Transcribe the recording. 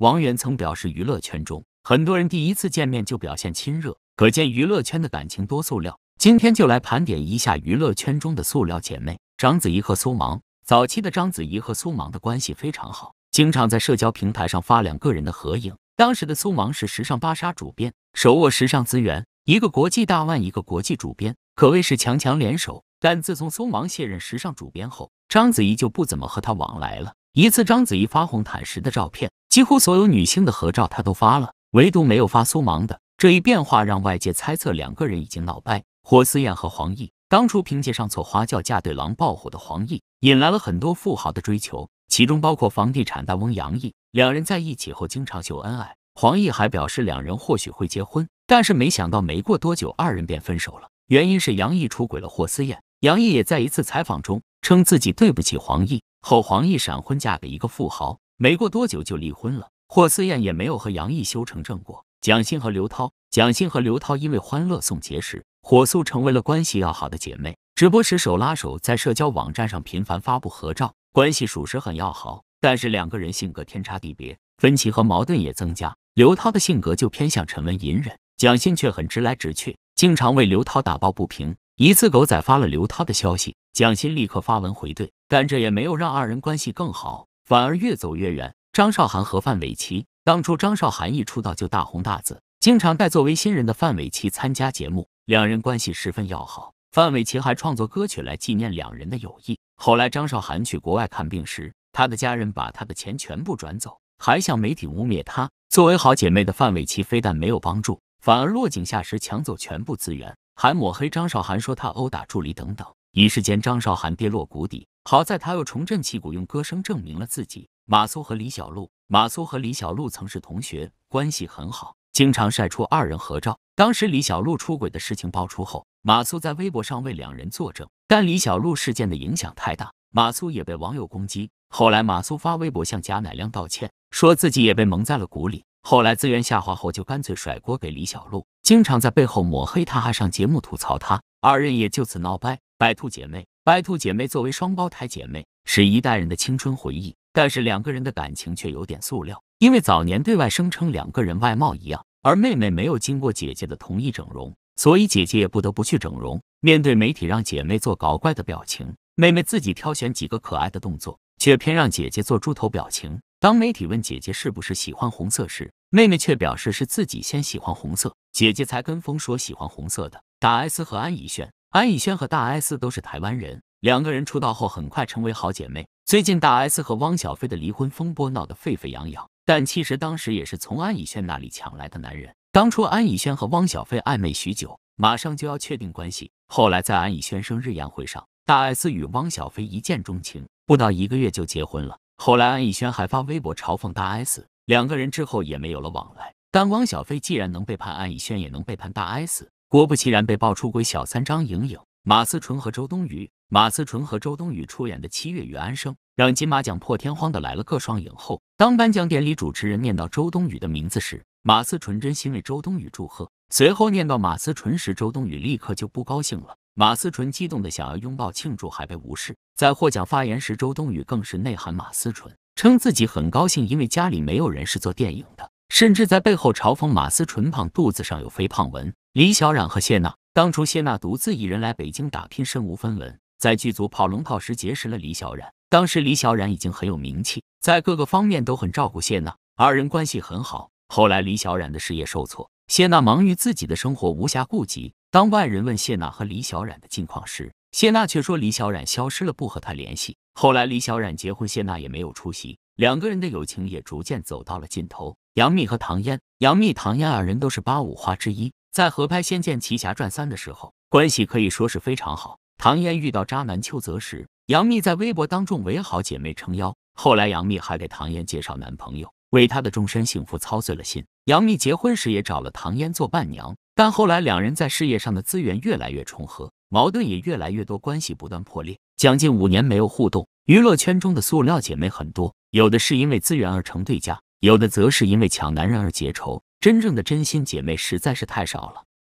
王源曾表示，娱乐圈中很多人第一次见面就表现亲热，可见娱乐圈的感情多塑料。今天就来盘点一下娱乐圈中的塑料姐妹。章子怡和苏芒，早期的章子怡和苏芒的关系非常好，经常在社交平台上发两个人的合影。当时的苏芒是时尚芭莎主编，手握时尚资源，一个国际大腕，一个国际主编，可谓是强强联手。但自从苏芒卸任时尚主编后，章子怡就不怎么和她往来了。一次章子怡发红毯时的照片。几乎所有女星的合照他都发了，唯独没有发苏芒的。这一变化让外界猜测两个人已经闹掰。霍思燕和黄奕当初凭借上错花轿嫁对郎爆火的黄奕，引来了很多富豪的追求，其中包括房地产大翁杨毅。两人在一起后经常秀恩爱，黄奕还表示两人或许会结婚，但是没想到没过多久二人便分手了，原因是杨毅出轨了霍思燕。杨毅也在一次采访中称自己对不起黄奕，后黄奕闪婚嫁给一个富豪。没过多久就离婚了，霍思燕也没有和杨毅修成正果。蒋欣和刘涛，蒋欣和刘涛因为《欢乐颂》结识，火速成为了关系要好的姐妹。直播时手拉手，在社交网站上频繁发布合照，关系属实很要好。但是两个人性格天差地别，分歧和矛盾也增加。刘涛的性格就偏向沉稳隐忍，蒋欣却很直来直去，经常为刘涛打抱不平。一次狗仔发了刘涛的消息，蒋欣立刻发文回怼，但这也没有让二人关系更好。反而越走越远。张韶涵和范玮琪，当初张韶涵一出道就大红大紫，经常带作为新人的范玮琪参加节目，两人关系十分要好。范玮琪还创作歌曲来纪念两人的友谊。后来张韶涵去国外看病时，她的家人把她的钱全部转走，还向媒体污蔑她。作为好姐妹的范玮琪，非但没有帮助，反而落井下石，抢走全部资源，还抹黑张韶涵，说她殴打助理等等。一时间，张韶涵跌落谷底。好在他又重振旗鼓，用歌声证明了自己。马苏和李小璐，马苏和李小璐曾是同学，关系很好，经常晒出二人合照。当时李小璐出轨的事情爆出后，马苏在微博上为两人作证，但李小璐事件的影响太大，马苏也被网友攻击。后来马苏发微博向贾乃亮道歉，说自己也被蒙在了鼓里。后来资源下滑后，就干脆甩锅给李小璐，经常在背后抹黑她，还上节目吐槽她，二人也就此闹掰，白兔姐妹。白兔姐妹作为双胞胎姐妹，是一代人的青春回忆。但是两个人的感情却有点塑料，因为早年对外声称两个人外貌一样，而妹妹没有经过姐姐的同意整容，所以姐姐也不得不去整容。面对媒体让姐妹做搞怪的表情，妹妹自己挑选几个可爱的动作，却偏让姐姐做猪头表情。当媒体问姐姐是不是喜欢红色时，妹妹却表示是自己先喜欢红色，姐姐才跟风说喜欢红色的。打 S 和安以轩。安以轩和大 S 都是台湾人，两个人出道后很快成为好姐妹。最近大 S 和汪小菲的离婚风波闹得沸沸扬扬，但其实当时也是从安以轩那里抢来的男人。当初安以轩和汪小菲暧昧许久，马上就要确定关系，后来在安以轩生日宴会上，大 S 与汪小菲一见钟情，不到一个月就结婚了。后来安以轩还发微博嘲讽大 S，两个人之后也没有了往来。但汪小菲既然能背叛安以轩，也能背叛大 S。果不其然，被曝出轨小三张颖颖，马思纯和周冬雨。马思纯和周冬雨出演的《七月与安生》，让金马奖破天荒的来了个双赢。后，当颁奖典礼主持人念到周冬雨的名字时，马思纯真心为周冬雨祝贺。随后念到马思纯时，周冬雨立刻就不高兴了。马思纯激动的想要拥抱庆祝，还被无视。在获奖发言时，周冬雨更是内涵马思纯，称自己很高兴，因为家里没有人是做电影的，甚至在背后嘲讽马思纯胖，肚子上有肥胖纹。李小冉和谢娜，当初谢娜独自一人来北京打拼，身无分文，在剧组跑龙套时结识了李小冉。当时李小冉已经很有名气，在各个方面都很照顾谢娜，二人关系很好。后来李小冉的事业受挫，谢娜忙于自己的生活，无暇顾及。当外人问谢娜和李小冉的近况时，谢娜却说李小冉消失了，不和他联系。后来李小冉结婚，谢娜也没有出席，两个人的友情也逐渐走到了尽头。杨幂和唐嫣，杨幂、唐嫣二人都是八五花之一。在合拍《仙剑奇侠传三》的时候，关系可以说是非常好。唐嫣遇到渣男邱泽时，杨幂在微博当众为好姐妹撑腰。后来，杨幂还给唐嫣介绍男朋友，为她的终身幸福操碎了心。杨幂结婚时也找了唐嫣做伴娘，但后来两人在事业上的资源越来越重合，矛盾也越来越多，关系不断破裂，将近五年没有互动。娱乐圈中的塑料姐妹很多，有的是因为资源而成对家，有的则是因为抢男人而结仇。真正的真心姐妹实在是太少了。